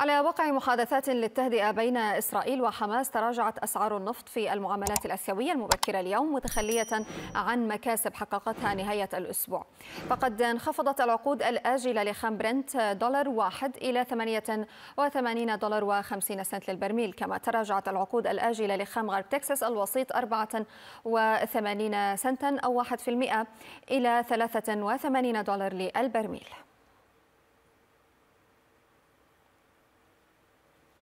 على وقع محادثات للتهدئة بين إسرائيل وحماس تراجعت أسعار النفط في المعاملات الأسيوية المبكرة اليوم متخلية عن مكاسب حققتها نهاية الأسبوع فقد انخفضت العقود الآجلة لخام برنت دولار واحد إلى 88 دولار و50 سنت للبرميل كما تراجعت العقود الآجلة لخام غرب تكساس الوسيط 84 سنتا أو 1% إلى 83 دولار للبرميل